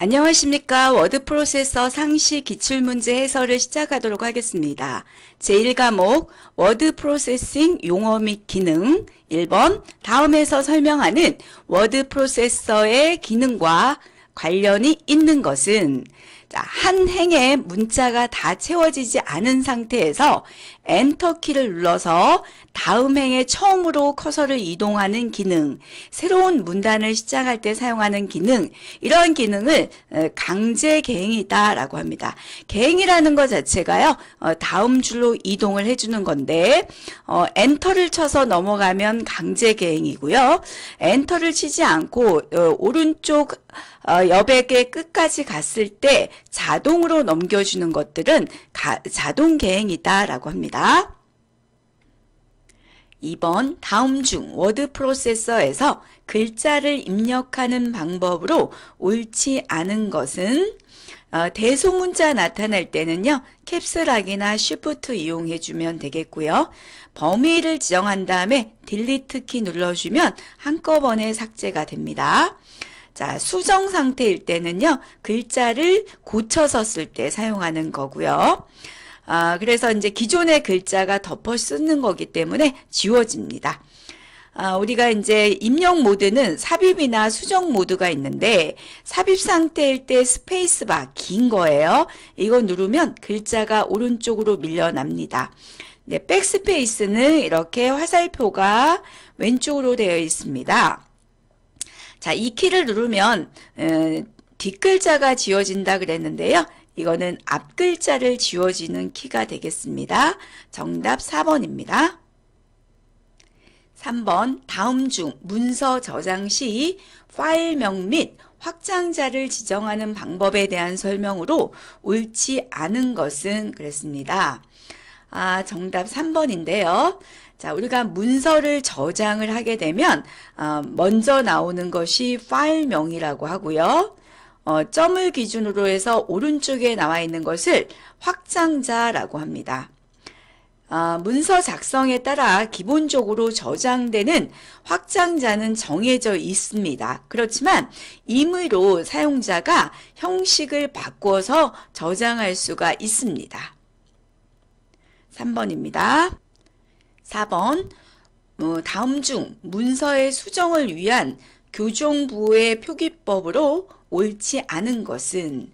안녕하십니까. 워드 프로세서 상시 기출문제 해설을 시작하도록 하겠습니다. 제1과목 워드 프로세싱 용어 및 기능 1번 다음에서 설명하는 워드 프로세서의 기능과 관련이 있는 것은 자, 한행에 문자가 다 채워지지 않은 상태에서 엔터 키를 눌러서 다음 행에 처음으로 커서를 이동하는 기능, 새로운 문단을 시작할 때 사용하는 기능, 이런 기능을 강제 개행이다라고 합니다. 개행이라는 것 자체가요, 어, 다음 줄로 이동을 해주는 건데, 어, 엔터를 쳐서 넘어가면 강제 개행이고요. 엔터를 치지 않고 어, 오른쪽 어, 여백의 끝까지 갔을 때 자동으로 넘겨주는 것들은 가, 자동 계행이다라고 합니다. 2번 다음 중 워드 프로세서에서 글자를 입력하는 방법으로 옳지 않은 것은 어, 대소문자 나타낼 때는요. 캡슐락이나 쉬프트 이용해 주면 되겠고요. 범위를 지정한 다음에 딜리트 키 눌러주면 한꺼번에 삭제가 됩니다. 자, 수정 상태일 때는요. 글자를 고쳐서 쓸 때 사용하는 거고요. 아, 그래서 이제 기존의 글자가 덮어 쓰는 거기 때문에 지워집니다. 아, 우리가 이제 입력 모드는 삽입이나 수정 모드가 있는데 삽입 상태일 때 스페이스바 긴 거예요. 이거 누르면 글자가 오른쪽으로 밀려납니다. 네, 백스페이스는 이렇게 화살표가 왼쪽으로 되어 있습니다. 자, 이 키를 누르면 에, 뒷글자가 지워진다 그랬는데요. 이거는 앞글자를 지워지는 키가 되겠습니다. 정답 4번입니다. 3번 다음 중 문서 저장 시 파일명 및 확장자를 지정하는 방법에 대한 설명으로 옳지 않은 것은 그랬습니다. 아, 정답 3번인데요. 자, 우리가 문서를 저장을 하게 되면 어, 먼저 나오는 것이 파일명이라고 하고요. 어, 점을 기준으로 해서 오른쪽에 나와 있는 것을 확장자라고 합니다. 아, 문서 작성에 따라 기본적으로 저장되는 확장자는 정해져 있습니다. 그렇지만 임의로 사용자가 형식을 바꿔서 저장할 수가 있습니다. 3번입니다. 4번 뭐, 다음 중 문서의 수정을 위한 교정부의 표기법으로 옳지 않은 것은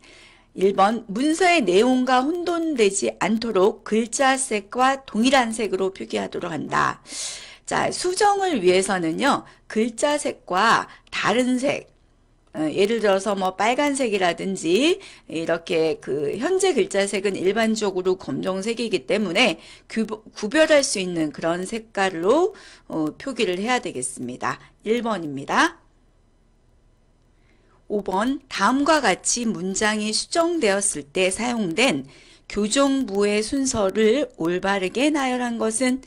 1번 문서의 내용과 혼돈되지 않도록 글자색과 동일한 색으로 표기하도록 한다. 자, 수정을 위해서는요. 글자색과 다른 색, 어, 예를 들어서 뭐 빨간색이라든지 이렇게 그 현재 글자색은 일반적으로 검정색이기 때문에 구별할 수 있는 그런 색깔로 어, 표기를 해야 되겠습니다. 1번입니다. 5번 다음과 같이 문장이 수정되었을 때 사용된 교정부의 순서를 올바르게 나열한 것은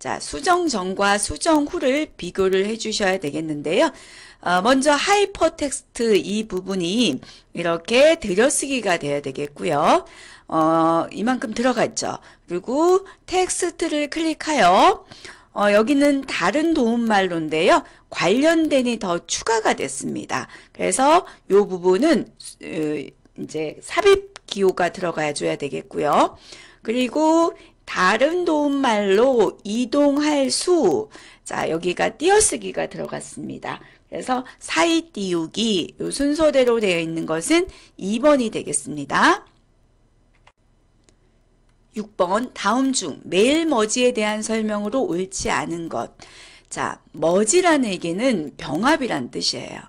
자 수정 전과 수정 후를 비교를 해주셔야 되겠는데요. 어, 먼저 하이퍼텍스트 이 부분이 이렇게 들여쓰기가 돼야 되겠고요. 어, 이만큼 들어갔죠. 그리고 텍스트를 클릭하여 어, 여기는 다른 도움말로인데요. 관련된이 더 추가가 됐습니다. 그래서 이 부분은 이제 삽입 기호가 들어가 줘야 되겠고요. 그리고 다른 도움말로 이동할 수. 자, 여기가 띄어쓰기가 들어갔습니다. 그래서 사이 띄우기 요 순서대로 되어 있는 것은 2번이 되겠습니다. 6번 다음 중 매일 머지에 대한 설명으로 옳지 않은 것. 자, 머지라는 얘기는 병합이란 뜻이에요.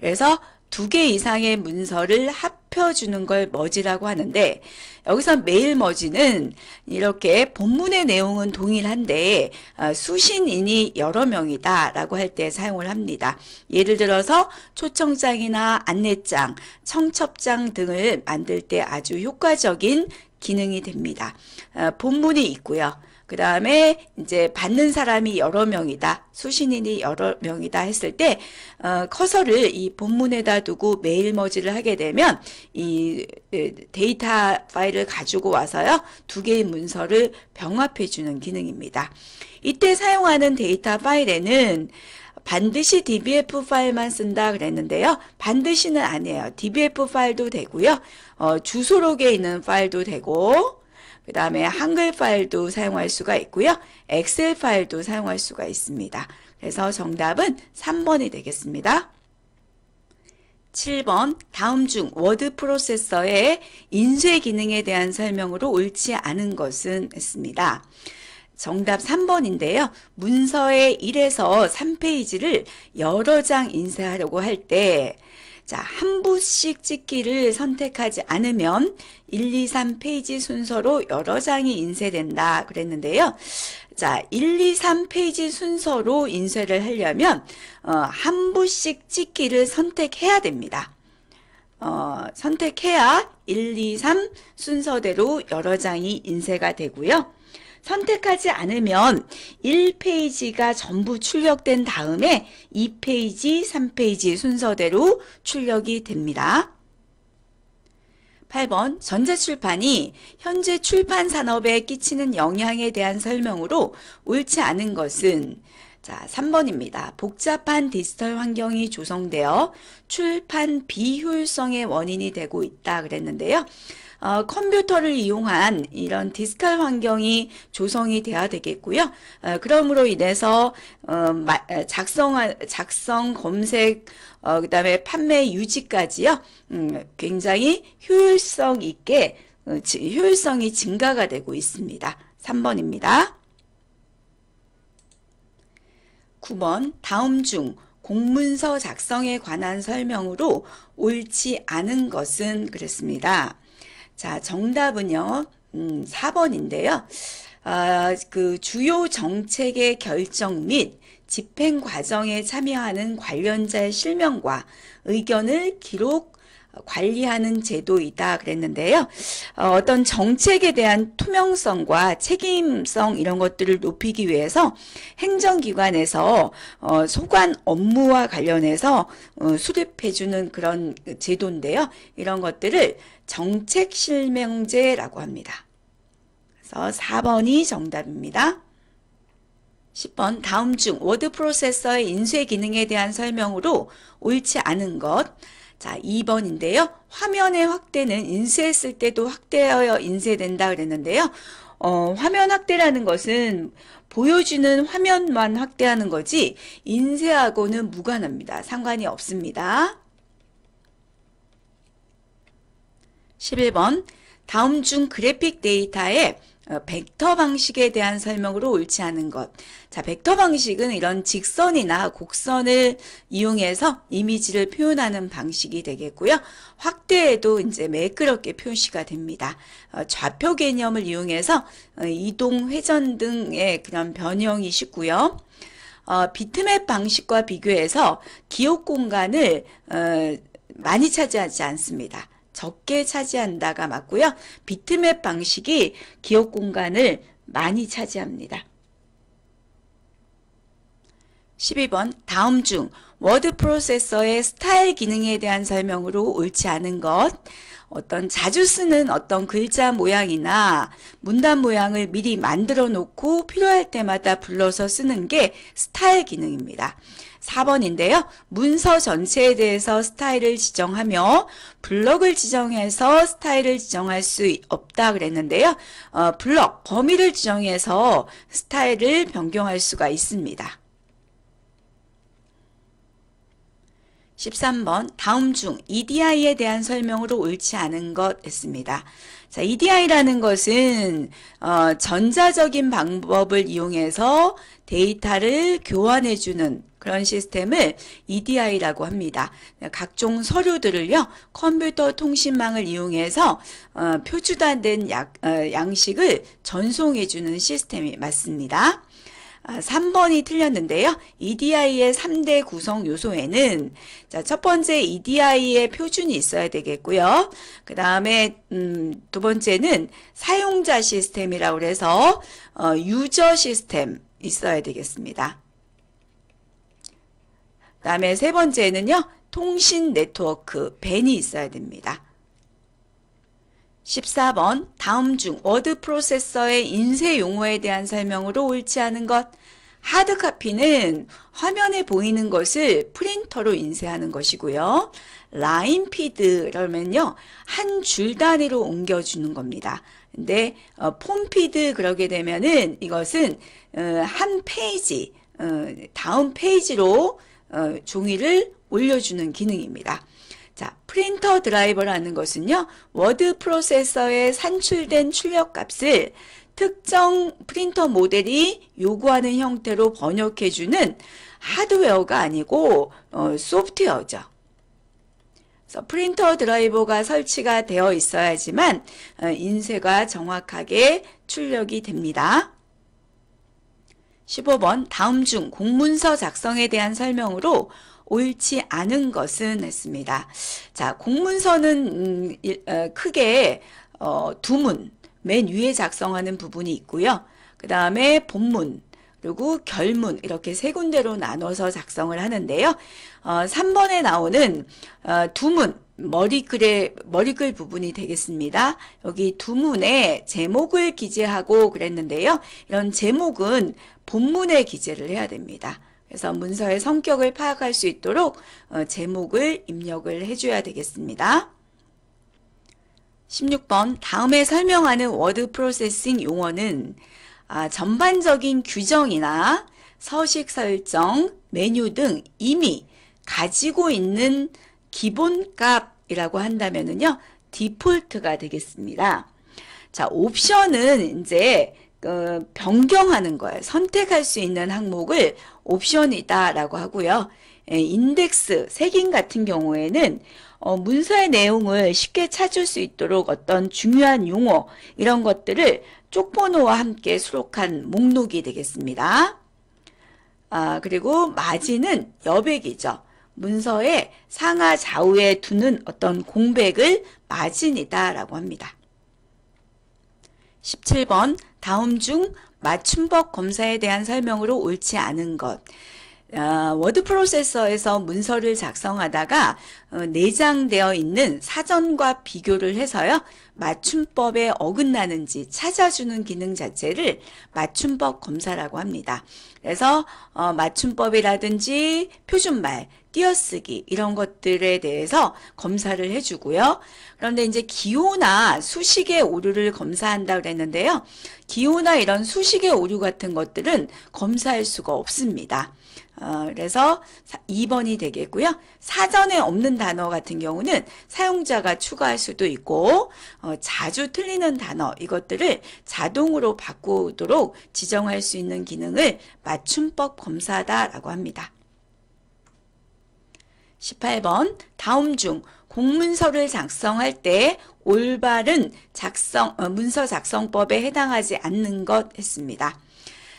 그래서 두개 이상의 문서를 합혀주는 걸 머지라고 하는데 여기서 메일 머지는 이렇게 본문의 내용은 동일한데 아, 수신인이 여러 명이다 라고 할 때 사용을 합니다. 예를 들어서 초청장이나 안내장, 청첩장 등을 만들 때 아주 효과적인 기능이 됩니다. 아, 본문이 있고요. 그 다음에 이제 받는 사람이 여러 명이다. 수신인이 여러 명이다 했을 때 어, 커서를 이 본문에다 두고 메일 머지를 하게 되면 이 데이터 파일을 가지고 와서요. 두 개의 문서를 병합해 주는 기능입니다. 이때 사용하는 데이터 파일에는 반드시 DBF 파일만 쓴다 그랬는데요. 반드시는 아니에요. DBF 파일도 되고요. 어, 주소록에 있는 파일도 되고 그 다음에 한글 파일도 사용할 수가 있고요. 엑셀 파일도 사용할 수가 있습니다. 그래서 정답은 3번이 되겠습니다. 7번 다음 중 워드 프로세서의 인쇄 기능에 대한 설명으로 옳지 않은 것은 했습니다. 정답 3번인데요. 문서의 1에서 3페이지를 여러 장 인쇄하려고 할때 자, 한 부씩 찍기를 선택하지 않으면 1, 2, 3페이지 순서로 여러 장이 인쇄된다 그랬는데요. 자, 1, 2, 3페이지 순서로 인쇄를 하려면 어, 한 부씩 찍기를 선택해야 됩니다. 어, 선택해야 1, 2, 3 순서대로 여러 장이 인쇄가 되고요. 선택하지 않으면 1페이지가 전부 출력된 다음에 2페이지, 3페이지 순서대로 출력이 됩니다. 8번 전자출판이 현재 출판 산업에 끼치는 영향에 대한 설명으로 옳지 않은 것은 자, 3번입니다. 복잡한 디지털 환경이 조성되어 출판 비효율성의 원인이 되고 있다 그랬는데요. 어, 컴퓨터를 이용한 이런 디지털 환경이 조성이 돼야 되겠고요. 어, 그러므로 인해서 어, 어 작성 작성 검색 어, 그다음에 판매 유지까지요. 음, 굉장히 효율성 있게 어, 효율성이 증가가 되고 있습니다. 3번입니다. 9번 다음 중 공문서 작성에 관한 설명으로 옳지 않은 것은 그랬습니다. 자, 정답은요. 음, 4번인데요. 아, 그 주요 정책의 결정 및 집행 과정에 참여하는 관련자의 실명과 의견을 기록 관리하는 제도이다 그랬는데요. 어, 떤 정책에 대한 투명성과 책임성 이런 것들을 높이기 위해서 행정기관에서 어, 소관 업무와 관련해서 어, 수립해주는 그런 제도인데요. 이런 것들을 정책실명제라고 합니다. 그래서 4번이 정답입니다. 10번 다음 중 워드 프로세서의 인쇄 기능에 대한 설명으로 옳지 않은 것 자, 2번인데요. 화면의 확대는 인쇄했을 때도 확대하여 인쇄된다 그랬는데요. 어, 화면 확대라는 것은 보여주는 화면만 확대하는 거지 인쇄하고는 무관합니다. 상관이 없습니다. 11번 다음 중 그래픽 데이터에 어, 벡터 방식에 대한 설명으로 옳지 않은 것. 자, 벡터 방식은 이런 직선이나 곡선을 이용해서 이미지를 표현하는 방식이 되겠고요. 확대에도 이제 매끄럽게 표시가 됩니다. 어, 좌표 개념을 이용해서 어, 이동, 회전 등의 그런 변형이 쉽고요. 어, 비트맵 방식과 비교해서 기억 공간을 어, 많이 차지하지 않습니다. 적게 차지한다가 맞고요. 비트맵 방식이 기억 공간을 많이 차지합니다. 12번 다음 중 워드 프로세서의 스타일 기능에 대한 설명으로 옳지 않은 것 어떤 자주 쓰는 어떤 글자 모양이나 문단 모양을 미리 만들어 놓고 필요할 때마다 불러서 쓰는 게 스타일 기능입니다. 4번인데요. 문서 전체에 대해서 스타일을 지정하며 블럭을 지정해서 스타일을 지정할 수 없다 그랬는데요. 어, 블럭 범위를 지정해서 스타일을 변경할 수가 있습니다. 13번 다음 중 EDI에 대한 설명으로 옳지 않은 것 했습니다. 자, EDI라는 것은 어, 전자적인 방법을 이용해서 데이터를 교환해 주는 그런 시스템을 EDI라고 합니다. 각종 서류들을요 컴퓨터 통신망을 이용해서 어, 표준화된 약, 어, 양식을 전송해 주는 시스템이 맞습니다. 3번이 아, 틀렸는데요. EDI의 3대 구성 요소에는 자, 첫 번째 EDI의 표준이 있어야 되겠고요. 그 다음에 음, 두 번째는 사용자 시스템이라고 해서 어, 유저 시스템 있어야 되겠습니다. 그 다음에 세 번째는요. 통신 네트워크 벤이 있어야 됩니다. 14번 다음 중 워드 프로세서의 인쇄 용어에 대한 설명으로 옳지 않은 것 하드카피는 화면에 보이는 것을 프린터로 인쇄하는 것이고요. 라인 피드라면요. 한 줄 단위로 옮겨주는 겁니다. 근데 어, 폼 피드 그러게 되면은 이것은 어, 한 페이지 어, 다음 페이지로 어, 종이를 올려주는 기능입니다. 자, 프린터 드라이버라는 것은요, 워드 프로세서에 산출된 출력 값을 특정 프린터 모델이 요구하는 형태로 번역해주는 하드웨어가 아니고 어, 소프트웨어죠. 그래서 프린터 드라이버가 설치가 되어 있어야지만 어, 인쇄가 정확하게 출력이 됩니다. 15번 다음 중 공문서 작성에 대한 설명으로 옳지 않은 것은 했습니다. 자, 공문서는 음, 어, 크게 어, 두문 맨 위에 작성하는 부분이 있고요. 그 다음에 본문 그리고 결문 이렇게 세 군데로 나눠서 작성을 하는데요. 어, 3번에 나오는 어, 두문 머리글의 머리글 부분이 되겠습니다. 여기 두문에 제목을 기재하고 그랬는데요. 이런 제목은 본문에 기재를 해야 됩니다. 그래서 문서의 성격을 파악할 수 있도록 어, 제목을 입력을 해줘야 되겠습니다. 16번 다음에 설명하는 워드 프로세싱 용어는 아, 전반적인 규정이나 서식 설정, 메뉴 등 이미 가지고 있는 기본값이라고 한다면요 디폴트가 되겠습니다. 자 옵션은 이제 어, 변경하는 거예요. 선택할 수 있는 항목을 옵션이다라고 하고요. 예, 인덱스, 색인 같은 경우에는 어, 문서의 내용을 쉽게 찾을 수 있도록 어떤 중요한 용어 이런 것들을 쪽번호와 함께 수록한 목록이 되겠습니다. 아, 그리고 마진은 여백이죠. 문서의 상하 좌우에 두는 어떤 공백을 마진이다라고 합니다. 17번 다음 중 맞춤법 검사에 대한 설명으로 옳지 않은 것 어, 워드 프로세서에서 문서를 작성하다가 어, 내장되어 있는 사전과 비교를 해서요. 맞춤법에 어긋나는지 찾아주는 기능 자체를 맞춤법 검사라고 합니다. 그래서 어, 맞춤법이라든지 표준말, 띄어쓰기 이런 것들에 대해서 검사를 해주고요. 그런데 이제 기호나 수식의 오류를 검사한다 그랬는데요. 기호나 이런 수식의 오류 같은 것들은 검사할 수가 없습니다. 어, 그래서 2번이 되겠고요. 사전에 없는 단어 같은 경우는 사용자가 추가할 수도 있고 어, 자주 틀리는 단어 이것들을 자동으로 바꾸도록 지정할 수 있는 기능을 맞춤법 검사다라고 합니다. 18번 다음 중 공문서를 작성할 때 올바른 작성 어, 문서 작성법에 해당하지 않는 것 했습니다.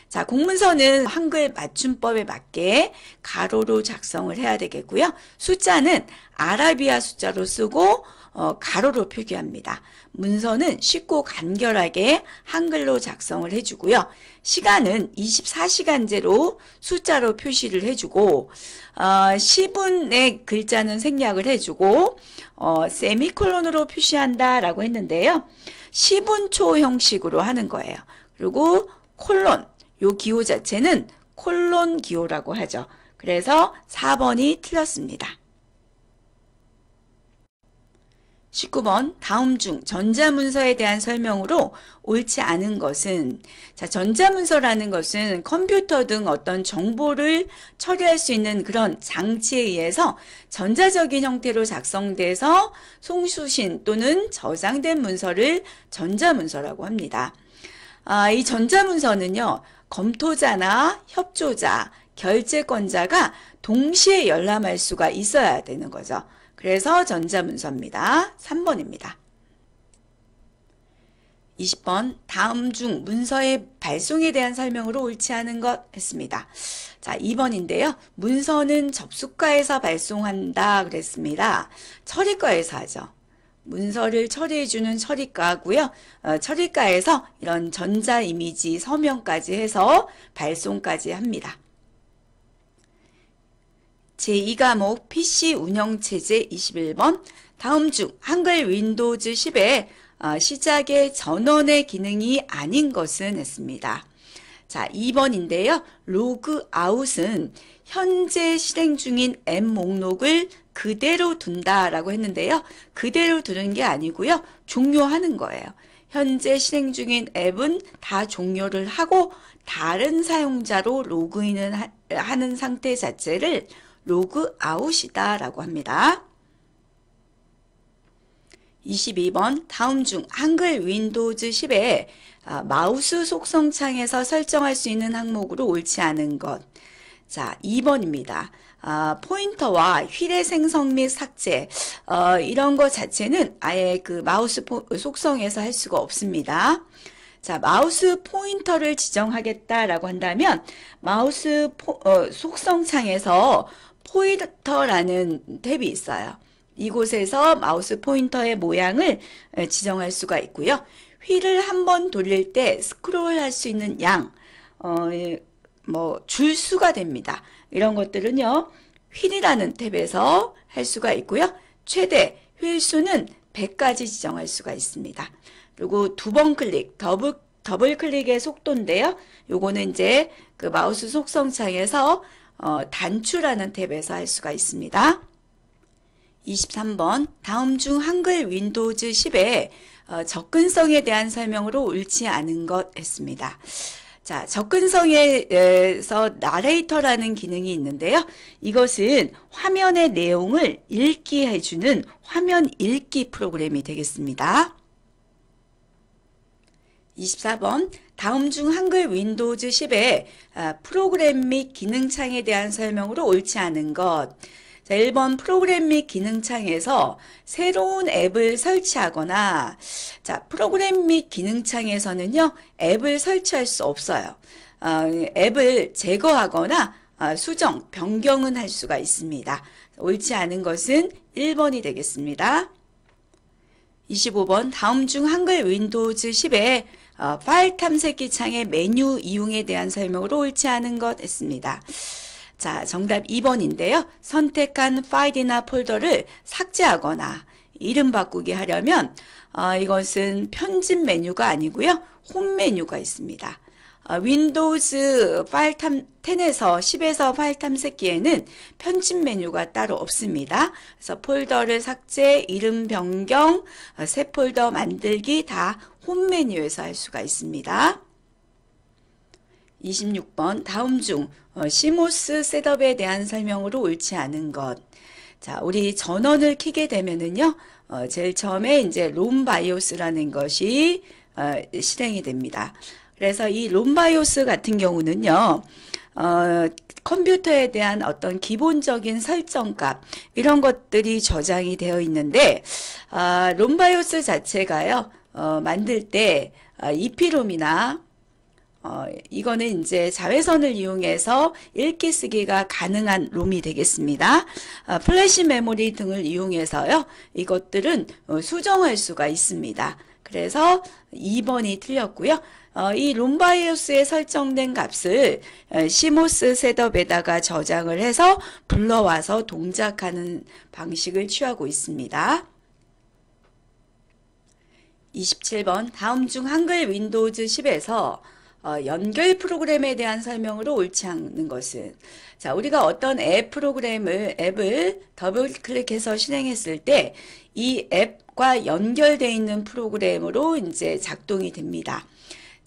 자, 공문서는 한글 맞춤법에 맞게 가로로 작성을 해야 되겠고요. 숫자는 아라비아 숫자로 쓰고 어, 가로로 표기합니다. 문서는 쉽고 간결하게 한글로 작성을 해주고요. 시간은 24시간제로 숫자로 표시를 해주고 어, 시분의 글자는 생략을 해주고 어, 세미콜론으로 표시한다 라고 했는데요. 시분초 형식으로 하는 거예요. 그리고 콜론 요 기호 자체는 콜론 기호라고 하죠. 그래서 4번이 틀렸습니다. 19번 다음 중 전자문서에 대한 설명으로 옳지 않은 것은 자 전자문서라는 것은 컴퓨터 등 어떤 정보를 처리할 수 있는 그런 장치에 의해서 전자적인 형태로 작성돼서 송수신 또는 저장된 문서를 전자문서라고 합니다. 아, 이 전자문서는요. 검토자나 협조자, 결재권자가 동시에 열람할 수가 있어야 되는 거죠. 그래서 전자문서입니다. 3번입니다. 20번 다음 중 문서의 발송에 대한 설명으로 옳지 않은 것 했습니다. 자, 2번인데요. 문서는 접수과에서 발송한다 그랬습니다. 처리과에서 하죠. 문서를 처리해주는 처리가고요. 어, 처리가에서 이런 전자이미지 서명까지 해서 발송까지 합니다. 제2과목 PC 운영체제 21번 다음 중 한글 윈도우즈 10의 어, 시작의 전원의 기능이 아닌 것은 했습니다. 자, 2번인데요. 로그아웃은 현재 실행 중인 앱 목록을 그대로 둔다라고 했는데요. 그대로 두는 게 아니고요. 종료하는 거예요. 현재 실행 중인 앱은 다 종료를 하고 다른 사용자로 로그인을 하는 상태 자체를 로그아웃이다 라고 합니다. 22번 다음 중 한글 윈도우즈 10에 아, 마우스 속성창에서 설정할 수 있는 항목으로 옳지 않은 것 자, 2번입니다. 아, 포인터와 휠의 생성 및 삭제 어, 이런 것 자체는 아예 그 마우스 포, 속성에서 할 수가 없습니다. 자, 마우스 포인터를 지정하겠다라고 한다면 마우스 포, 어, 속성 창에서 포인터라는 탭이 있어요. 이곳에서 마우스 포인터의 모양을 지정할 수가 있고요. 휠을 한번 돌릴 때 스크롤 할 수 있는 양, 어, 뭐 줄수가 됩니다. 이런 것들은요. 휠이라는 탭에서 할 수가 있고요. 최대 휠수는 100까지 지정할 수가 있습니다. 그리고 두 번 클릭, 더블, 더블 클릭의 속도인데요. 요거는 이제 그 마우스 속성창에서 어, 단추라는 탭에서 할 수가 있습니다. 23번 다음 중 한글 윈도우즈 10에 어, 접근성에 대한 설명으로 옳지 않은 것 했습니다. 자, 접근성에서 나레이터라는 기능이 있는데요. 이것은 화면의 내용을 읽기 해주는 화면 읽기 프로그램이 되겠습니다. 24번 다음 중 한글 윈도우즈 10의 아, 프로그램 및 기능창에 대한 설명으로 옳지 않은 것 자, 1번 프로그램 및 기능창에서 새로운 앱을 설치하거나 자, 프로그램 및 기능창에서는요. 앱을 설치할 수 없어요. 어, 앱을 제거하거나 어, 수정, 변경은 할 수가 있습니다. 옳지 않은 것은 1번이 되겠습니다. 25번 다음 중 한글 윈도우즈 10의 어, 파일 탐색기 창의 메뉴 이용에 대한 설명으로 옳지 않은 것 했습니다. 자, 정답 2번인데요. 선택한 파일이나 폴더를 삭제하거나 이름 바꾸기 하려면 어, 이것은 편집 메뉴가 아니고요. 홈 메뉴가 있습니다. 어, 윈도우즈 파일 탐 10에서 10에서 파일 탐색기에는 편집 메뉴가 따로 없습니다. 그래서 폴더를 삭제, 이름 변경, 어, 새 폴더 만들기 다 홈 메뉴에서 할 수가 있습니다. 26번 다음 중 어, 시모스 셋업에 대한 설명으로 옳지 않은 것. 자, 우리 전원을 키게 되면은요. 어, 제일 처음에 이제 롬바이오스라는 것이 어, 실행이 됩니다. 그래서 이 롬바이오스 같은 경우는요. 어, 컴퓨터에 대한 어떤 기본적인 설정값 이런 것들이 저장이 되어 있는데 아, 롬바이오스 자체가요. 어, 만들 때 아, EP롬이나 어, 이거는 이제 자외선을 이용해서 읽기 쓰기가 가능한 롬이 되겠습니다. 아, 플래시 메모리 등을 이용해서요. 이것들은 어, 수정할 수가 있습니다. 그래서 2번이 틀렸고요. 어, 이 롬바이오스에 설정된 값을 어, 시모스 셋업에다가 저장을 해서 불러와서 동작하는 방식을 취하고 있습니다. 27번 다음 중 한글 윈도우즈 10에서 어, 연결 프로그램에 대한 설명으로 옳지 않는 것은 자 우리가 어떤 앱 프로그램을 앱을 더블 클릭해서 실행했을 때 이 앱과 연결되어 있는 프로그램으로 이제 작동이 됩니다.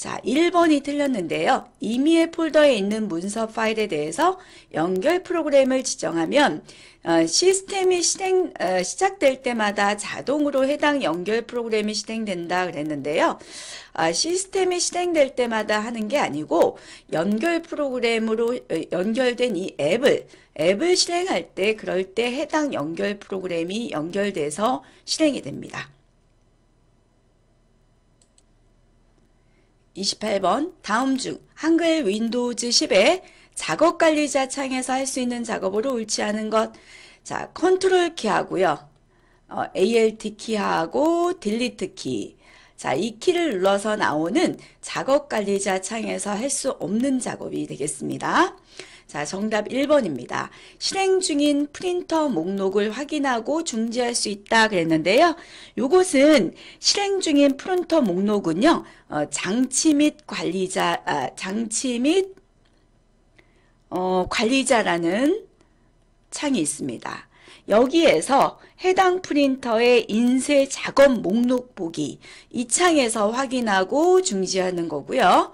자, 1번이 틀렸는데요. 이미의 폴더에 있는 문서 파일에 대해서 연결 프로그램을 지정하면 어, 시스템이 실행, 어, 시작될 때마다 자동으로 해당 연결 프로그램이 실행된다 그랬는데요. 아, 시스템이 실행될 때마다 하는 게 아니고 연결 프로그램으로 어, 연결된 이 앱을 앱을 실행할 때 그럴 때 해당 연결 프로그램이 연결돼서 실행이 됩니다. 28번 다음 중 한글 윈도우즈 10의 작업 관리자 창에서 할 수 있는 작업으로 옳지 않은 것. 자, 컨트롤 키 하고요. 어, ALT 키 하고 딜리트 키. 자, 이 키를 눌러서 나오는 작업 관리자 창에서 할 수 없는 작업이 되겠습니다. 자, 정답 1번입니다. 실행 중인 프린터 목록을 확인하고 중지할 수 있다 그랬는데요. 요것은 실행 중인 프린터 목록은요. 어, 장치 및 관리자 아, 장치 및 어, 관리자라는 창이 있습니다. 여기에서 해당 프린터의 인쇄 작업 목록 보기 이 창에서 확인하고 중지하는 거고요.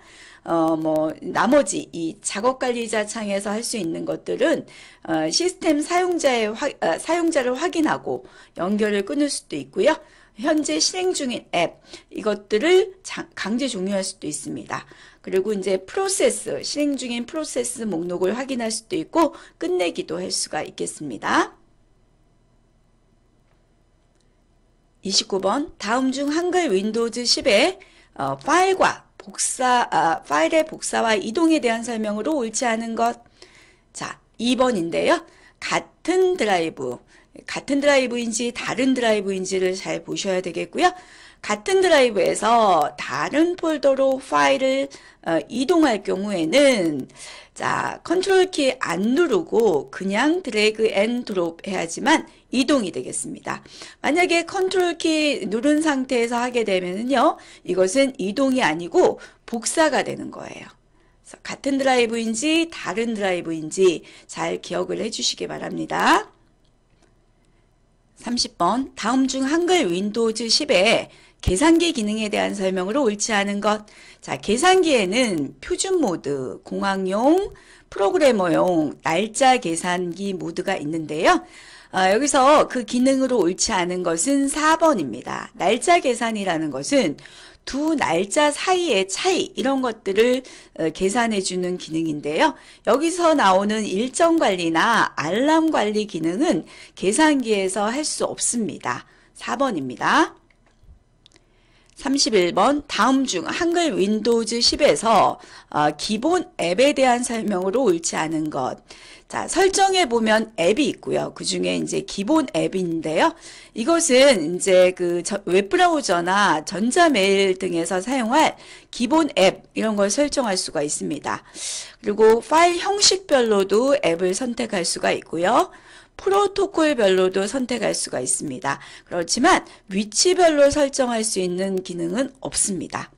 어, 뭐 나머지 이 작업 관리자 창에서 할 수 있는 것들은 어, 시스템 사용자의 화, 어, 사용자를 확인하고 연결을 끊을 수도 있고요. 현재 실행 중인 앱 이것들을 강제 종료할 수도 있습니다. 그리고 이제 프로세스 실행 중인 프로세스 목록을 확인할 수도 있고 끝내기도 할 수가 있겠습니다. 29번 다음 중 한글 윈도우즈 10의 어, 파일과 복사, 아, 파일의 복사와 이동에 대한 설명으로 옳지 않은 것. 자, 2번인데요. 같은 드라이브, 같은 드라이브인지 다른 드라이브인지를 잘 보셔야 되겠고요. 같은 드라이브에서 다른 폴더로 파일을 어, 이동할 경우에는 자 컨트롤 키 안 누르고 그냥 드래그 앤 드롭 해야지만 이동이 되겠습니다. 만약에 컨트롤 키 누른 상태에서 하게 되면요 이것은 이동이 아니고 복사가 되는 거예요. 같은 드라이브인지 다른 드라이브인지 잘 기억을 해주시기 바랍니다. 30번 다음 중 한글 윈도우즈 10에 계산기 기능에 대한 설명으로 옳지 않은 것. 자, 계산기에는 표준 모드, 공항용 프로그래머용, 날짜 계산기 모드가 있는데요. 아, 여기서 그 기능으로 옳지 않은 것은 4번입니다. 날짜 계산이라는 것은 두 날짜 사이의 차이 이런 것들을 어, 계산해 주는 기능인데요. 여기서 나오는 일정 관리나 알람 관리 기능은 계산기에서 할 수 없습니다. 4번입니다. 31번 다음 중 한글 윈도우즈 10에서 어, 기본 앱에 대한 설명으로 옳지 않은 것. 자, 설정에 보면 앱이 있고요. 그 중에 이제 기본 앱인데요. 이것은 이제 그 웹브라우저나 전자메일 등에서 사용할 기본 앱 이런 걸 설정할 수가 있습니다. 그리고 파일 형식별로도 앱을 선택할 수가 있고요. 프로토콜별로도 선택할 수가 있습니다. 그렇지만 위치별로 설정할 수 있는 기능은 없습니다.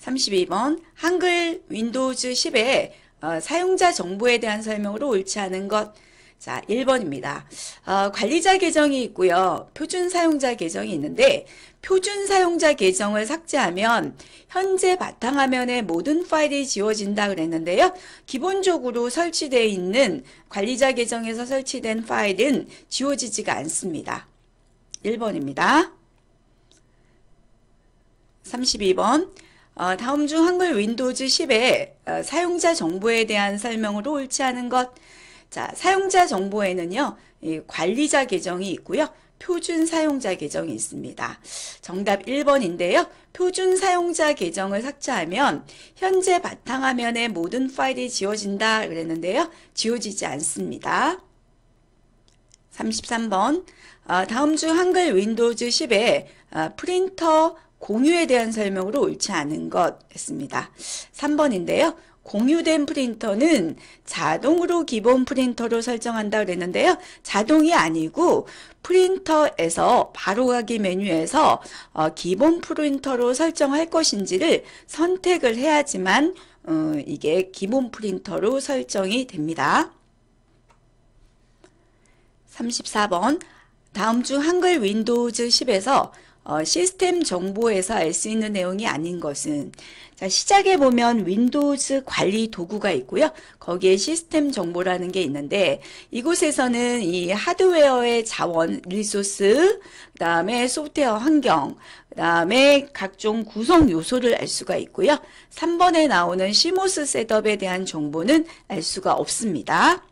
32번 한글 윈도우즈 10에 어, 사용자 정보에 대한 설명으로 옳지 않은 것 자, 1번입니다. 어, 관리자 계정이 있고요. 표준 사용자 계정이 있는데 표준 사용자 계정을 삭제하면 현재 바탕화면의 모든 파일이 지워진다 그랬는데요. 기본적으로 설치되어 있는 관리자 계정에서 설치된 파일은 지워지지가 않습니다. 1번입니다. 32번 어, 다음 중 한글 윈도우즈 10의 어, 사용자 정보에 대한 설명으로 옳지 않은 것 자, 사용자 정보에는요, 관리자 계정이 있고요. 표준 사용자 계정이 있습니다. 정답 1번인데요. 표준 사용자 계정을 삭제하면 현재 바탕화면의 모든 파일이 지워진다 그랬는데요. 지워지지 않습니다. 33번 어, 다음 중 한글 윈도우즈 10의 어, 프린터 공유에 대한 설명으로 옳지 않은 것 했습니다. 3번인데요. 공유된 프린터는 자동으로 기본 프린터로 설정한다 그랬는데요. 자동이 아니고 프린터에서 바로가기 메뉴에서 어, 기본 프린터로 설정할 것인지를 선택을 해야지만 어, 이게 기본 프린터로 설정이 됩니다. 34번 다음 주 한글 윈도우즈 10에서 어, 시스템 정보에서 알 수 있는 내용이 아닌 것은 자, 시작에 보면 윈도우즈 관리 도구가 있고요. 거기에 시스템 정보라는 게 있는데 이곳에서는 이 하드웨어의 자원, 리소스, 그다음에 소프트웨어 환경, 그다음에 각종 구성 요소를 알 수가 있고요. 3번에 나오는 시모스 셋업에 대한 정보는 알 수가 없습니다.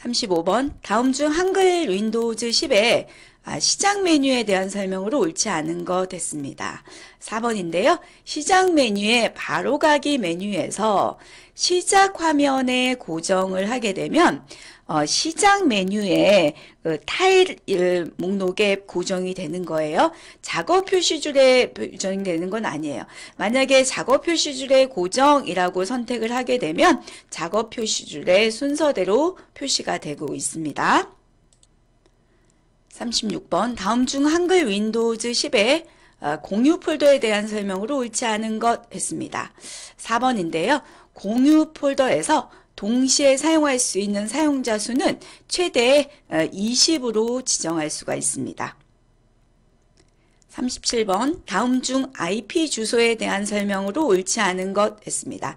35번 다음 중 한글 윈도우즈 10에 아, 시장 메뉴에 대한 설명으로 옳지 않은 거 됐습니다. 4번인데요. 시장 메뉴의 바로가기 메뉴에서 시작 화면에 고정을 하게 되면 어, 시장 메뉴에 그 타일 목록에 고정이 되는 거예요. 작업 표시줄에 고정되는 건 아니에요. 만약에 작업 표시줄에 고정이라고 선택을 하게 되면 작업 표시줄의 순서대로 표시가 되고 있습니다. 36번 다음 중 한글 윈도우즈 1 0에 어, 공유 폴더에 대한 설명으로 옳지 않은 것 했습니다. 4번인데요. 공유 폴더에서 동시에 사용할 수 있는 사용자 수는 최대 20으로 어, 지정할 수가 있습니다. 37번 다음 중 IP 주소에 대한 설명으로 옳지 않은 것 했습니다.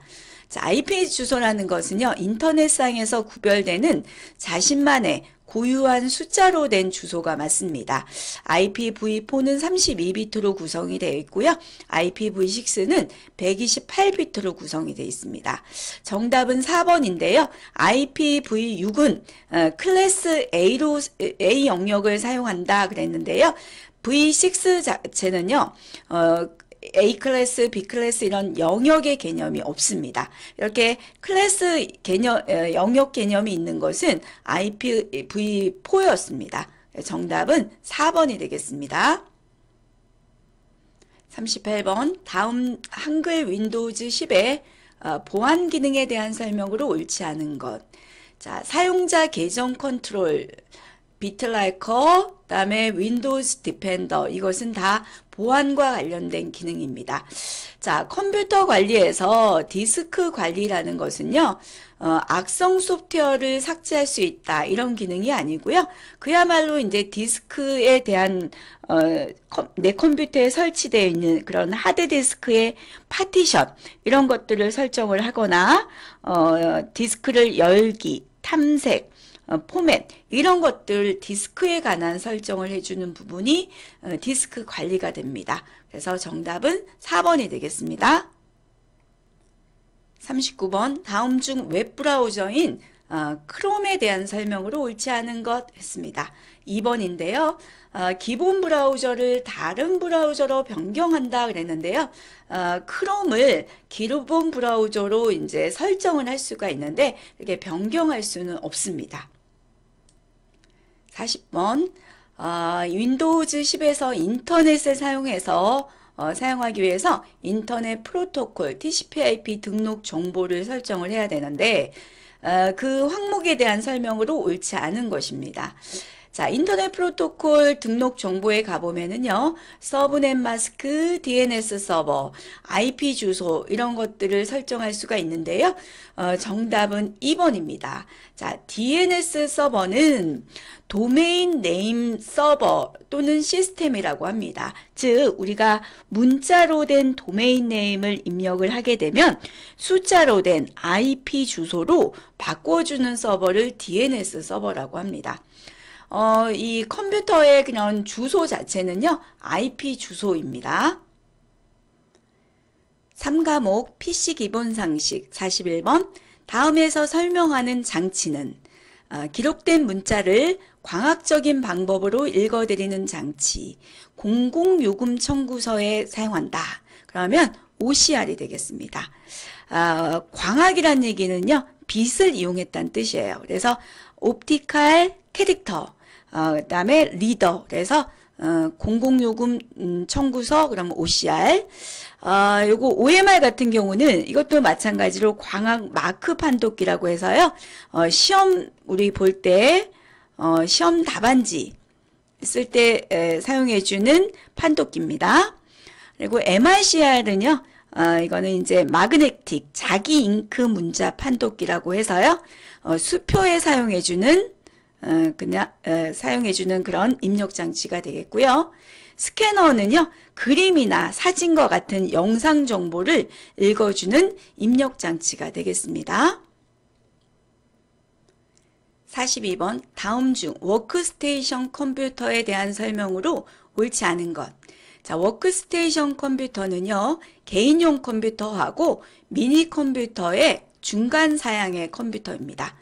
자, IP 주소라는 것은요. 인터넷상에서 구별되는 자신만의 고유한 숫자로 된 주소가 맞습니다. IPv4는 32비트로 구성이 되어 있고요. IPv6는 128비트로 구성이 되어 있습니다. 정답은 4번인데요. IPv6은 어, 클래스 A로 A 영역을 사용한다 그랬는데요. V6 자체는요. 어, A 클래스, B 클래스 이런 영역의 개념이 없습니다. 이렇게 클래스 개념, 영역 개념이 있는 것은 IPv4였습니다. 예, 정답은 4번이 되겠습니다. 38번 다음 한글 윈도우즈 10의 어, 보안 기능에 대한 설명으로 옳지 않은 것. 자, 사용자 계정 컨트롤 비틀라이커, 그다음에 윈도우스 디펜더 이것은 다 보안과 관련된 기능입니다. 자, 컴퓨터 관리에서 디스크 관리라는 것은요. 어, 악성 소프트웨어를 삭제할 수 있다 이런 기능이 아니고요. 그야말로 이제 디스크에 대한 어, 컴, 내 컴퓨터에 설치되어 있는 그런 하드 디스크의 파티션 이런 것들을 설정을 하거나 어, 디스크를 열기, 탐색 어, 포맷 이런 것들 디스크에 관한 설정을 해주는 부분이 어, 디스크 관리가 됩니다. 그래서 정답은 4번이 되겠습니다. 39번 다음 중 웹브라우저인 어, 크롬에 대한 설명으로 옳지 않은 것 했습니다. 2번인데요. 어, 기본 브라우저를 다른 브라우저로 변경한다 그랬는데요. 어, 크롬을 기본 브라우저로 이제 설정을 할 수가 있는데 그게 변경할 수는 없습니다. 40번 어, 윈도우즈 10에서 인터넷을 사용해서 어, 사용하기 위해서 인터넷 프로토콜 TCP/IP 등록 정보를 설정을 해야 되는데 어, 그 항목에 대한 설명으로 옳지 않은 것입니다. 자, 인터넷 프로토콜 등록 정보에 가보면은요, 서브넷 마스크, DNS 서버, IP 주소, 이런 것들을 설정할 수가 있는데요. 어, 정답은 2번입니다. 자, DNS 서버는 도메인 네임 서버 또는 시스템이라고 합니다. 즉, 우리가 문자로 된 도메인 네임을 입력을 하게 되면 숫자로 된 IP 주소로 바꿔주는 서버를 DNS 서버라고 합니다. 어, 이 컴퓨터의 그냥 주소 자체는요. IP 주소입니다. 3과목 PC 기본 상식 41번 다음에서 설명하는 장치는 어, 기록된 문자를 광학적인 방법으로 읽어드리는 장치 공공요금 청구서에 사용한다. 그러면 OCR이 되겠습니다. 어, 광학이란 얘기는요. 빛을 이용했다는 뜻이에요. 그래서 옵티칼 캐릭터 어, 그 다음에 리더 그래서 어, 공공요금 음, 청구서 그러면 OCR 아, 어, 요거 OMR 같은 경우는 이것도 마찬가지로 광학 마크 판독기라고 해서요 어, 시험 우리 볼때 어, 시험 답안지 쓸 때 사용해주는 판독기입니다 그리고 MRCR은요 어, 이거는 이제 마그네틱 자기 잉크 문자 판독기라고 해서요 어, 수표에 사용해주는 어, 그냥 어, 사용해주는 그런 입력 장치가 되겠고요. 스캐너는요. 그림이나 사진과 같은 영상 정보를 읽어주는 입력 장치가 되겠습니다. 42번 다음 중 워크스테이션 컴퓨터에 대한 설명으로 옳지 않은 것 자, 워크스테이션 컴퓨터는요. 개인용 컴퓨터하고 미니 컴퓨터의 중간 사양의 컴퓨터입니다.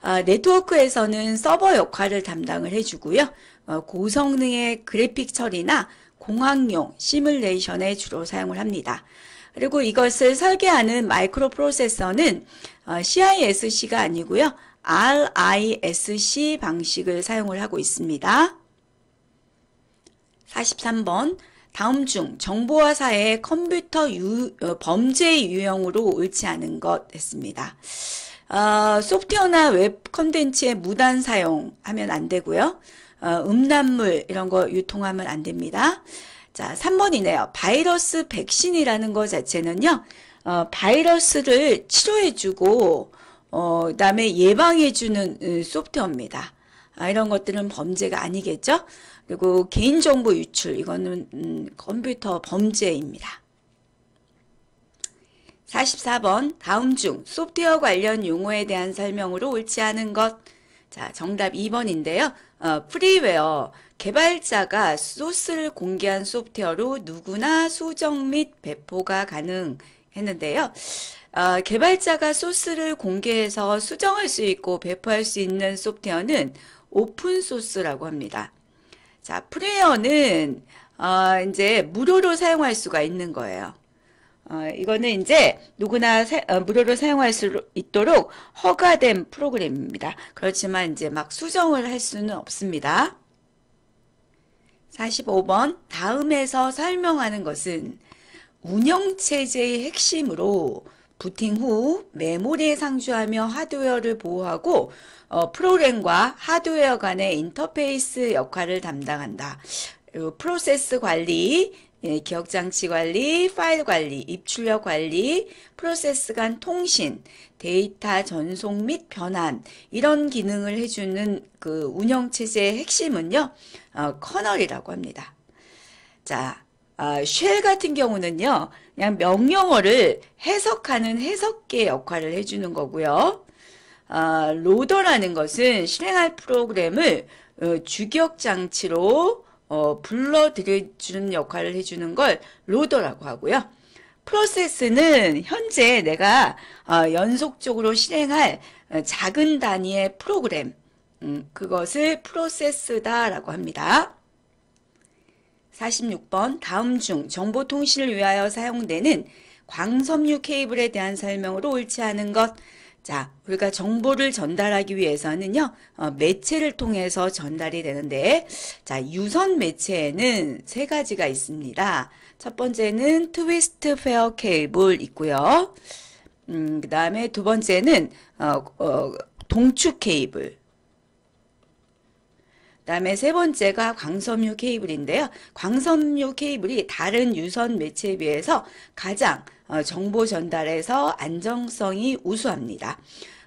아, 네트워크에서는 서버 역할을 담당을 해주고요. 어, 고성능의 그래픽 처리나 공학용 시뮬레이션에 주로 사용을 합니다. 그리고 이것을 설계하는 마이크로 프로세서는 어, CISC가 아니고요. RISC 방식을 사용을 하고 있습니다. 43번 다음 중 정보화 사의 컴퓨터 유, 범죄 유형으로 옳지 않은 것 했습니다. 어, 소프트웨어나 웹컨텐츠에 무단 사용하면 안 되고요. 어, 음란물 이런 거 유통하면 안 됩니다. 자, 3번이네요. 바이러스 백신이라는 거 자체는요. 어, 바이러스를 치료해주고 어, 그다음에 예방해주는 음, 소프트웨어입니다. 아, 이런 것들은 범죄가 아니겠죠. 그리고 개인정보 유출 이거는 음, 컴퓨터 범죄입니다. 44번 다음 중 소프트웨어 관련 용어에 대한 설명으로 옳지 않은 것. 자, 정답 2번인데요. 어, 프리웨어 개발자가 소스를 공개한 소프트웨어로 누구나 수정 및 배포가 가능했는데요. 어, 개발자가 소스를 공개해서 수정할 수 있고 배포할 수 있는 소프트웨어는 오픈소스라고 합니다. 자, 프리웨어는 어, 이제 무료로 사용할 수가 있는 거예요. 어, 이거는 이제 누구나 사, 어, 무료로 사용할 수 있도록 허가된 프로그램입니다. 그렇지만 이제 막 수정을 할 수는 없습니다. 45번 다음에서 설명하는 것은 운영체제의 핵심으로 부팅 후 메모리에 상주하며 하드웨어를 보호하고 어, 프로그램과 하드웨어 간의 인터페이스 역할을 담당한다. 프로세스 관리, 예, 기억장치 관리, 파일 관리, 입출력 관리, 프로세스 간 통신, 데이터 전송 및 변환 이런 기능을 해주는 그 운영체제의 핵심은요. 어, 커널이라고 합니다. 자, 어, 같은 경우는요. 그냥 명령어를 해석하는 해석계 역할을 해주는 거고요. 어, 로더라는 것은 실행할 프로그램을 어, 주격장치로 어, 불러들여주는 역할을 해주는 걸 로더라고 하고요. 프로세스는 현재 내가 어, 연속적으로 실행할 어, 작은 단위의 프로그램 음, 그것을 프로세스다라고 합니다. 46번 다음 중 정보통신을 위하여 사용되는 광섬유 케이블에 대한 설명으로 옳지 않은 것 자, 우리가 정보를 전달하기 위해서는요, 어, 매체를 통해서 전달이 되는데, 자, 유선 매체에는 세 가지가 있습니다. 첫 번째는 트위스트 페어 케이블 있고요. 음, 그 다음에 두 번째는, 어, 어, 동축 케이블. 그다음에 세 번째가 광섬유 케이블인데요. 광섬유 케이블이 다른 유선 매체에 비해서 가장 어, 정보 전달에서 안정성이 우수합니다.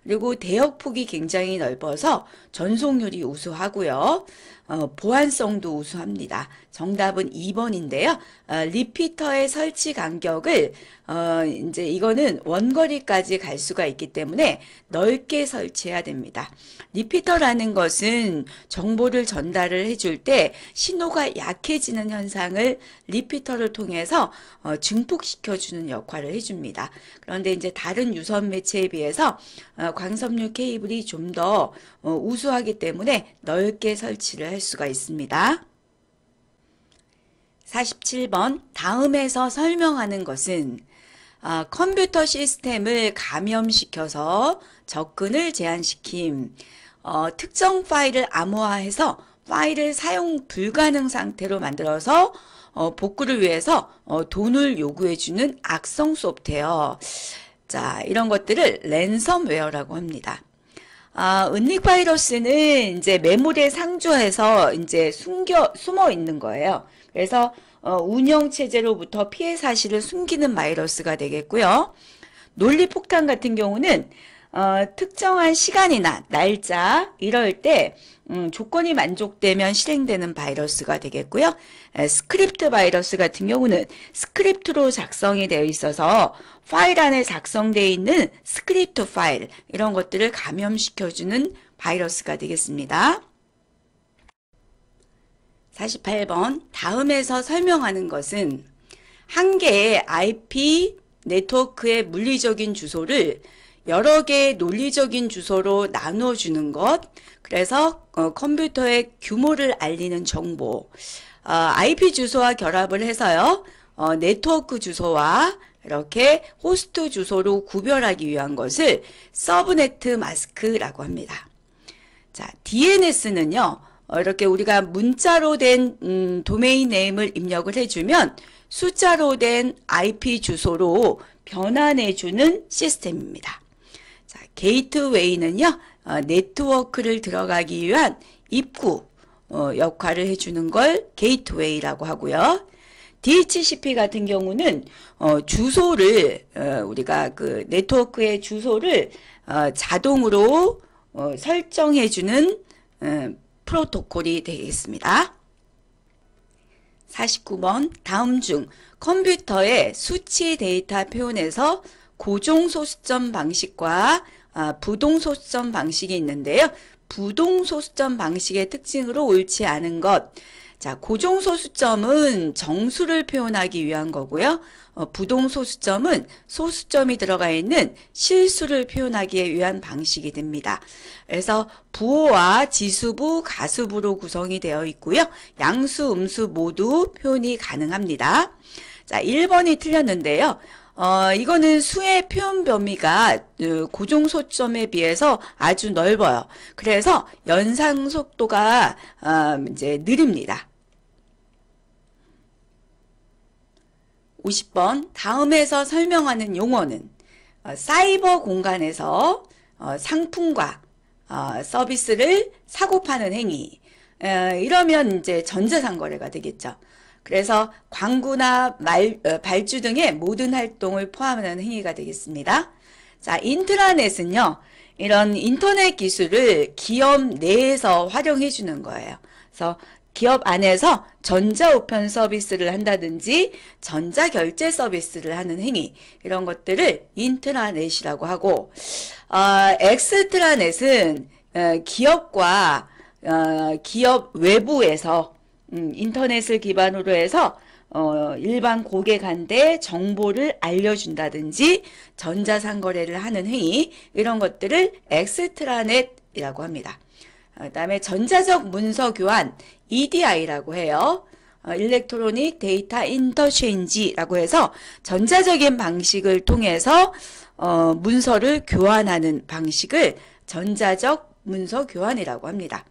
그리고 대역폭이 굉장히 넓어서 전송률이 우수하고요. 어, 보안성도 우수합니다. 정답은 2번인데요. 어, 리피터의 설치 간격을 어, 이제 이거는 원거리까지 갈 수가 있기 때문에 넓게 설치해야 됩니다. 리피터라는 것은 정보를 전달을 해줄 때 신호가 약해지는 현상을 리피터를 통해서 어, 증폭시켜주는 역할을 해줍니다. 그런데 이제 다른 유선 매체에 비해서 어, 광섬유 케이블이 좀더 어, 우수하기 때문에 넓게 설치를 할 수가 있습니다. 47번 다음에서 설명하는 것은 아, 컴퓨터 시스템을 감염시켜서 접근을 제한시킴 어, 특정 파일을 암호화해서 파일을 사용 불가능 상태로 만들어서 어, 복구를 위해서 어, 돈을 요구해주는 악성 소프트웨어 자 이런 것들을 랜섬웨어라고 합니다. 아, 은닉 바이러스는 이제 매물에 상주해서 이제 숨겨, 숨어 있는 거예요. 그래서, 어, 운영체제로부터 피해 사실을 숨기는 바이러스가 되겠고요. 논리폭탄 같은 경우는 어, 특정한 시간이나 날짜 이럴 때 음, 조건이 만족되면 실행되는 바이러스가 되겠고요. 스크립트 바이러스 같은 경우는 스크립트로 작성이 되어 있어서 파일 안에 작성되어 있는 스크립트 파일 이런 것들을 감염시켜주는 바이러스가 되겠습니다. 48번 다음에서 설명하는 것은 한 개의 IP 네트워크의 물리적인 주소를 여러 개의 논리적인 주소로 나눠주는 것, 그래서 어, 컴퓨터의 규모를 알리는 정보, 어, IP 주소와 결합을 해서요, 어, 네트워크 주소와 이렇게 호스트 주소로 구별하기 위한 것을 서브네트 마스크라고 합니다. 자, DNS는요, 어, 이렇게 우리가 문자로 된 음, 도메인 네임을 입력을 해주면 숫자로 된 IP 주소로 변환해주는 시스템입니다. 게이트웨이는요, 어, 네트워크를 들어가기 위한 입구 어, 역할을 해주는 걸 게이트웨이라고 하고요. DHCP 같은 경우는 어, 주소를 어, 우리가 그 네트워크의 주소를 어, 자동으로 어, 설정해주는 어, 프로토콜이 되겠습니다. 49번 다음 중 컴퓨터의 수치 데이터 표현에서 고정 소수점 방식과 아, 부동소수점 방식이 있는데요. 부동소수점 방식의 특징으로 옳지 않은 것. 자, 고정소수점은 정수를 표현하기 위한 거고요. 어, 부동소수점은 소수점이 들어가 있는 실수를 표현하기 위한 방식이 됩니다. 그래서 부호와 지수부, 가수부로 구성이 되어 있고요. 양수, 음수 모두 표현이 가능합니다. 자, 1번이 틀렸는데요. 어, 이거는 수의 표현 범위가 어, 고정소점에 비해서 아주 넓어요. 그래서 연상 속도가 어, 이제 느립니다. 50번 다음에서 설명하는 용어는 어, 사이버 공간에서 어, 상품과 어, 서비스를 사고 파는 행위 에, 이러면 이제 전자상거래가 되겠죠. 그래서 광구나 말, 어, 발주 등의 모든 활동을 포함하는 행위가 되겠습니다. 자, 인트라넷은요. 이런 인터넷 기술을 기업 내에서 활용해 주는 거예요. 그래서 기업 안에서 전자우편 서비스를 한다든지 전자결제 서비스를 하는 행위 이런 것들을 인트라넷이라고 하고 어, 엑스트라넷은 어, 기업과 어, 기업 외부에서 음, 인터넷을 기반으로 해서 어, 일반 고객한테 정보를 알려준다든지 전자상거래를 하는 행위 이런 것들을 엑스트라넷이라고 합니다. 어, 그 다음에 전자적 문서 교환 EDI라고 해요. 어, 일렉트로닉 데이터 인터체인지라고 해서 전자적인 방식을 통해서 어, 문서를 교환하는 방식을 전자적 문서 교환이라고 합니다.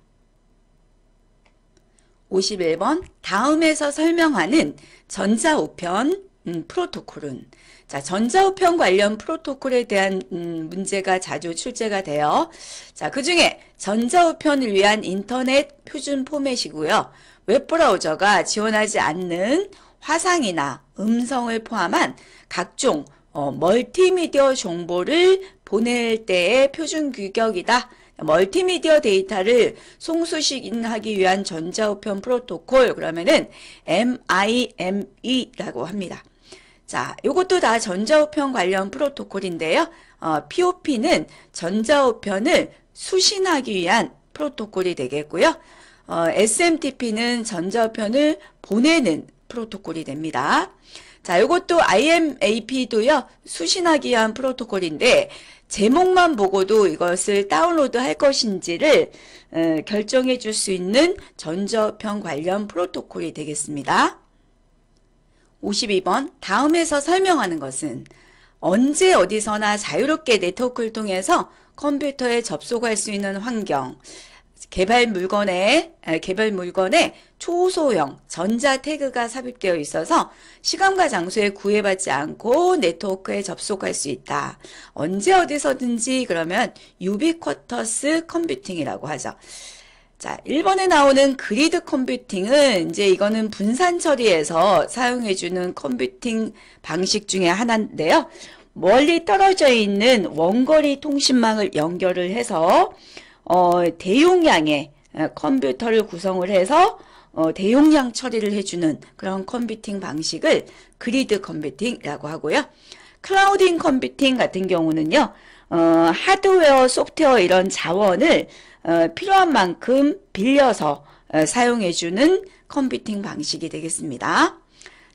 51번 다음에서 설명하는 전자우편 음, 프로토콜은 자 전자우편 관련 프로토콜에 대한 음, 문제가 자주 출제가 돼요. 자그 중에 전자우편을 위한 인터넷 표준 포맷이고요. 웹브라우저가 지원하지 않는 화상이나 음성을 포함한 각종 어, 멀티미디어 정보를 보낼 때의 표준 규격이다. 멀티미디어 데이터를 송수식인하기 위한 전자우편 프로토콜 그러면은 MIME라고 합니다. 자, 이것도 다 전자우편 관련 프로토콜인데요. 어, POP는 전자우편을 수신하기 위한 프로토콜이 되겠고요. 어, SMTP는 전자우편을 보내는 프로토콜이 됩니다. 자, 이것도 IMAP도요, 수신하기 위한 프로토콜인데, 제목만 보고도 이것을 다운로드 할 것인지를 결정해 줄 수 있는 전저편 관련 프로토콜이 되겠습니다. 52번 다음에서 설명하는 것은 언제 어디서나 자유롭게 네트워크를 통해서 컴퓨터에 접속할 수 있는 환경 개발 물건에 아, 개발 물건에 초소형 전자 태그가 삽입되어 있어서 시간과 장소에 구애받지 않고 네트워크에 접속할 수 있다. 언제 어디서든지 그러면 유비쿼터스 컴퓨팅이라고 하죠. 자, 1번에 나오는 그리드 컴퓨팅은 이제 이거는 분산 처리에서 사용해주는 컴퓨팅 방식 중에 하나인데요. 멀리 떨어져 있는 원거리 통신망을 연결을 해서 어, 대용량의 컴퓨터를 구성을 해서 어, 대용량 처리를 해주는 그런 컴퓨팅 방식을 그리드 컴퓨팅이라고 하고요. 클라우딩 컴퓨팅 같은 경우는요. 어, 하드웨어, 소프트웨어 이런 자원을 어, 필요한 만큼 빌려서 어, 사용해주는 컴퓨팅 방식이 되겠습니다.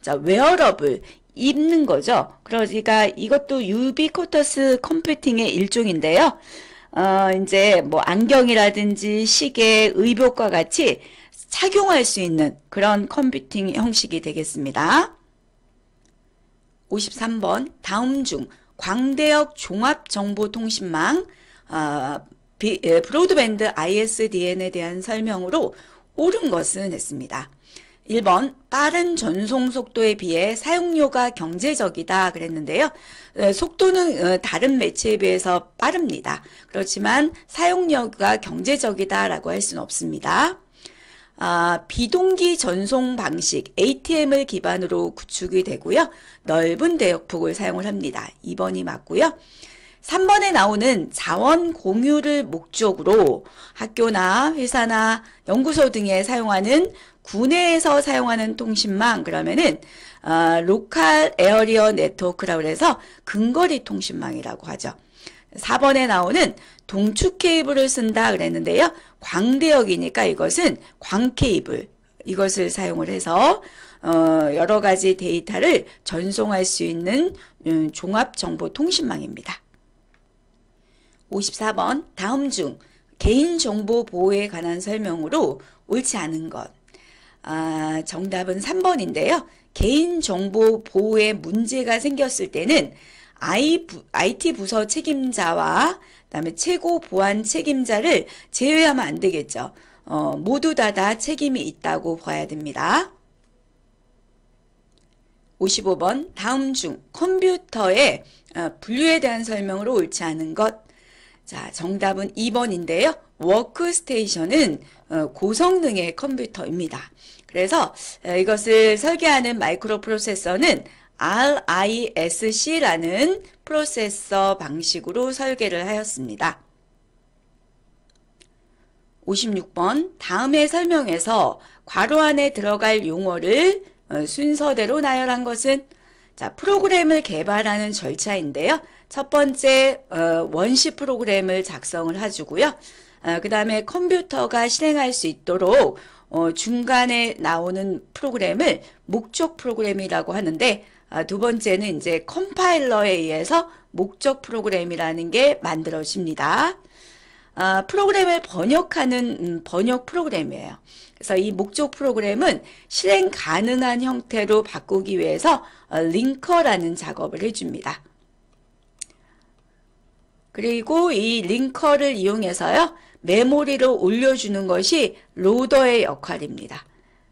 자, 웨어러블, 입는 거죠. 그러니까 이것도 유비쿼터스 컴퓨팅의 일종인데요. 어, 이제 뭐 안경이라든지 시계, 의복과 같이 착용할 수 있는 그런 컴퓨팅 형식이 되겠습니다. 53번 다음 중 광대역 종합정보통신망 어, 예, 브로드밴드 ISDN에 대한 설명으로 옳은 것은 했습니다. 1번 빠른 전송 속도에 비해 사용료가 경제적이다 그랬는데요. 속도는 어, 다른 매체에 비해서 빠릅니다. 그렇지만 사용료가 경제적이다라고 할 수는 없습니다. 아, 비동기 전송 방식 ATM을 기반으로 구축이 되고요. 넓은 대역폭을 사용을 합니다. 2번이 맞고요. 3번에 나오는 자원 공유를 목적으로 학교나 회사나 연구소 등에 사용하는 국내에서 사용하는 통신망 그러면은 어, 로컬 에어리어 네트워크라고 해서 근거리 통신망이라고 하죠. 4번에 나오는 동축 케이블을 쓴다 그랬는데요. 광대역이니까 이것은 광케이블 이것을 사용을 해서 어, 여러 가지 데이터를 전송할 수 있는 음, 종합정보통신망입니다. 54번 다음 중 개인정보 보호에 관한 설명으로 옳지 않은 것 아, 정답은 3번인데요. 개인정보 보호에 문제가 생겼을 때는 IT 부서 책임자와 그다음에 최고 보안 책임자를 제외하면 안 되겠죠. 어, 모두 다 다 책임이 있다고 봐야 됩니다. 55번 다음 중 컴퓨터의 어, 분류에 대한 설명으로 옳지 않은 것. 자, 정답은 2번인데요. 워크스테이션은 어, 고성능의 컴퓨터입니다. 그래서 어, 이것을 설계하는 마이크로 프로세서는 RISC라는 프로세서 방식으로 설계를 하였습니다. 56번 다음의 설명에서 괄호 안에 들어갈 용어를 어, 순서대로 나열한 것은 자, 프로그램을 개발하는 절차인데요. 첫 번째 원시 프로그램을 작성을 해주고요. 아, 그 다음에 컴퓨터가 실행할 수 있도록 어, 중간에 나오는 프로그램을 목적 프로그램이라고 하는데 아, 두 번째는 이제 컴파일러에 의해서 목적 프로그램이라는 게 만들어집니다. 아, 프로그램을 번역하는 음, 번역 프로그램이에요. 그래서 이 목적 프로그램은 실행 가능한 형태로 바꾸기 위해서 어, 링커라는 작업을 해줍니다. 그리고 이 링커를 이용해서요. 메모리를 올려주는 것이 로더의 역할입니다.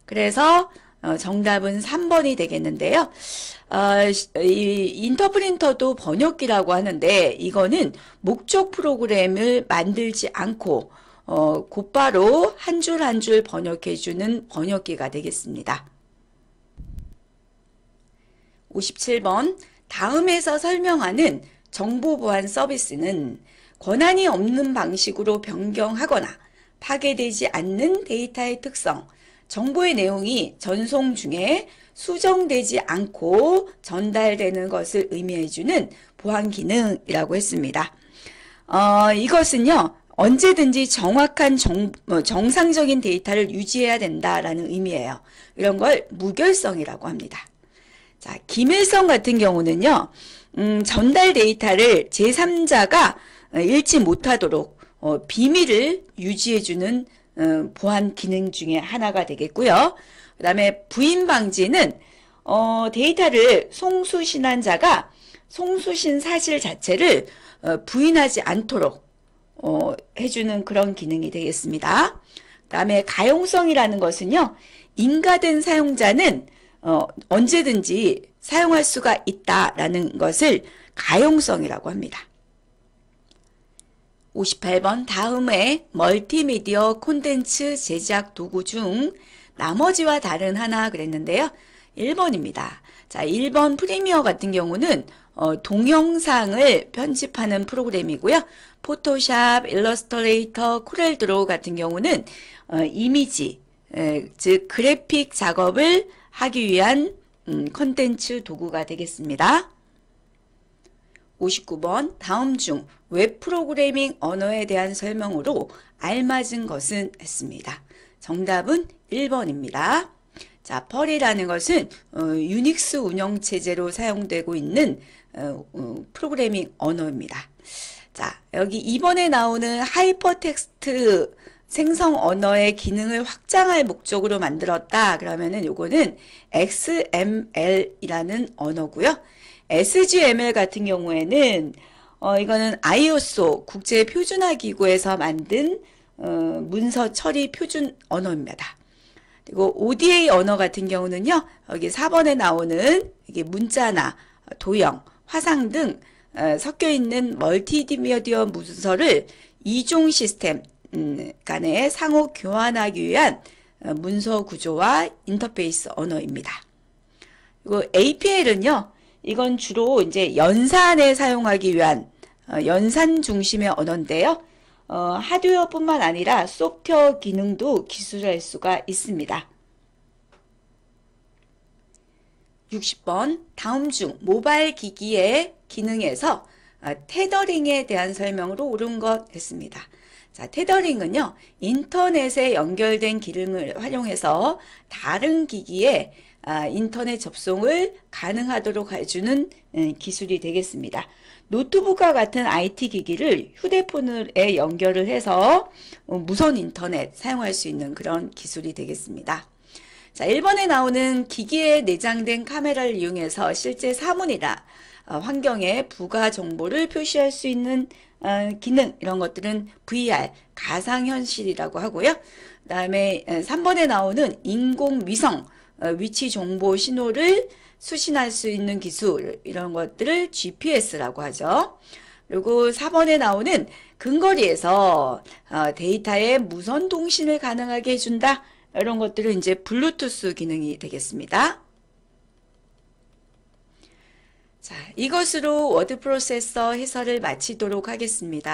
그래서 어, 정답은 3번이 되겠는데요. 어, 인터프린터도 번역기라고 하는데 이거는 목적 프로그램을 만들지 않고 어, 곧바로 한 줄 한 줄 번역해주는 번역기가 되겠습니다. 57번 다음에서 설명하는 정보보안 서비스는 권한이 없는 방식으로 변경하거나 파괴되지 않는 데이터의 특성, 정보의 내용이 전송 중에 수정되지 않고 전달되는 것을 의미해주는 보안 기능이라고 했습니다. 어, 이것은요. 언제든지 정확한 정, 어, 정상적인 데이터를 유지해야 된다라는 의미예요. 이런 걸 무결성이라고 합니다. 자, 기밀성 같은 경우는요. 음, 전달 데이터를 제3자가 잃지 어, 못하도록 어, 비밀을 유지해주는 어, 보안 기능 중에 하나가 되겠고요. 그 다음에 부인 방지는 어, 데이터를 송수신한자가 송수신 사실 자체를 어, 부인하지 않도록 어, 해주는 그런 기능이 되겠습니다. 그 다음에 가용성이라는 것은요. 인가된 사용자는 어, 언제든지 사용할 수가 있다라는 것을 가용성이라고 합니다. 58번 다음에 멀티미디어 콘텐츠 제작 도구 중 나머지와 다른 하나 그랬는데요. 1번입니다. 자, 1번 프리미어 같은 경우는 어, 동영상을 편집하는 프로그램이고요. 포토샵, 일러스트레이터, 코렐드로 같은 경우는 어, 이미지, 에, 즉 그래픽 작업을 하기 위한 음, 콘텐츠 도구가 되겠습니다. 59번 다음 중 웹 프로그래밍 언어에 대한 설명으로 알맞은 것은 했습니다. 정답은 1번입니다. 자, 펄이라는 것은 어, 유닉스 운영체제로 사용되고 있는 어, 어, 프로그래밍 언어입니다. 자, 여기 2번에 나오는 하이퍼텍스트 생성 언어의 기능을 확장할 목적으로 만들었다. 그러면은 요거는 XML이라는 언어고요. SGML 같은 경우에는 어, 이거는 IOSO 국제 표준화 기구에서 만든 어, 문서 처리 표준 언어입니다. 그리고 ODA 언어 같은 경우는요. 여기 4번에 나오는 이게 문자나 도형, 화상 등 어, 섞여 있는 멀티미디어 문서를 이종 시스템 음, 간의 상호 교환하기 위한 어, 문서 구조와 인터페이스 언어입니다. 그리고 APL은요. 이건 주로 이제 연산에 사용하기 위한 어, 연산 중심의 언어인데요. 어, 하드웨어뿐만 아니라 소프트웨어 기능도 기술할 수가 있습니다. 60번 다음 중 모바일 기기의 기능에서 어, 테더링에 대한 설명으로 옳은 것 했습니다. 자, 테더링은요. 인터넷에 연결된 기능을 활용해서 다른 기기에 아, 인터넷 접속을 가능하도록 해주는 기술이 되겠습니다. 노트북과 같은 IT 기기를 휴대폰에 연결을 해서 어, 무선 인터넷 사용할 수 있는 그런 기술이 되겠습니다. 자, 1번에 나오는 기기에 내장된 카메라를 이용해서 실제 사물이나 어, 환경에 부가 정보를 표시할 수 있는 어, 기능 이런 것들은 VR 가상현실이라고 하고요. 그 다음에 3번에 나오는 인공위성 어, 위치 정보 신호를 수신할 수 있는 기술 이런 것들을 GPS라고 하죠. 그리고 4번에 나오는 근거리에서 어, 데이터의 무선 통신을 가능하게 해준다. 이런 것들은 이제 블루투스 기능이 되겠습니다. 자, 이것으로 워드 프로세서 해설을 마치도록 하겠습니다.